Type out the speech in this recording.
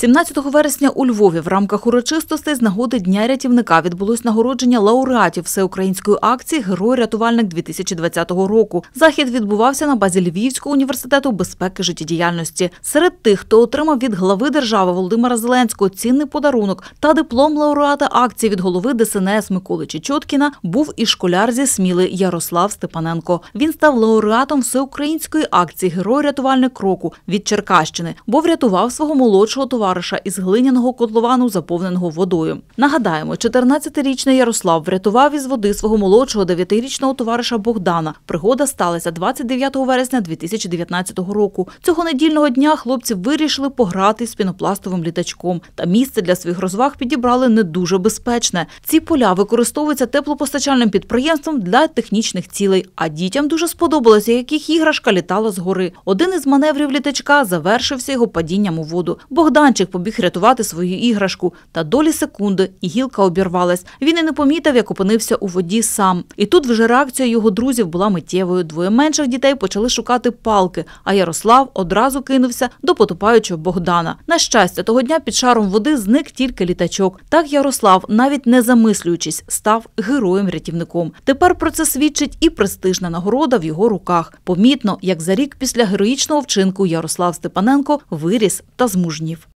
17 вересня у Львові в рамках урочистостей з нагоди Дня рятівника відбулось нагородження лауреатів всеукраїнської акції Герой-рятувальник 2020 року. Захід відбувався на базі Львівського університету безпеки життєдіяльності. Серед тих, хто отримав від глави держави Володимира Зеленського цінний подарунок та диплом лауреата акції від голови ДСНС Миколи Чечоткіна, був і школяр зі Сміли Ярослав Степаненко. Він став лауреатом всеукраїнської акції Герой-рятувальник року від Черкащини, бо врятував свого молодшого товариша товариша із глиняного котловану, заповненого водою. Нагадаємо, 14-річний Ярослав врятував із води свого молодшого 9-річного товариша Богдана. Пригода сталася 29 вересня 2019 року. Цього недільного дня хлопці вирішили пограти з пінопластовим літачком. Та місце для своїх розваг підібрали не дуже безпечне. Ці поля використовуються теплопостачальним підприємством для технічних цілей. А дітям дуже сподобалося, яких іграшка літала згори. Один із маневрів літачка завершився його падінням у воду. Богдан Зайчик побіг рятувати свою іграшку. Та долі секунди, і гілка обірвалась. Він і не помітив, як опинився у воді сам. І тут вже реакція його друзів була миттєвою. Двоє менших дітей почали шукати палки. А Ярослав одразу кинувся до потопаючого Богдана. На щастя, того дня під шаром води зник тільки літачок. Так Ярослав, навіть не замислюючись, став героєм-рятівником. Тепер про це свідчить і престижна нагорода в його руках. Помітно, як за рік після героїчного вчинку Ярослав Степаненко виріс та змужнів.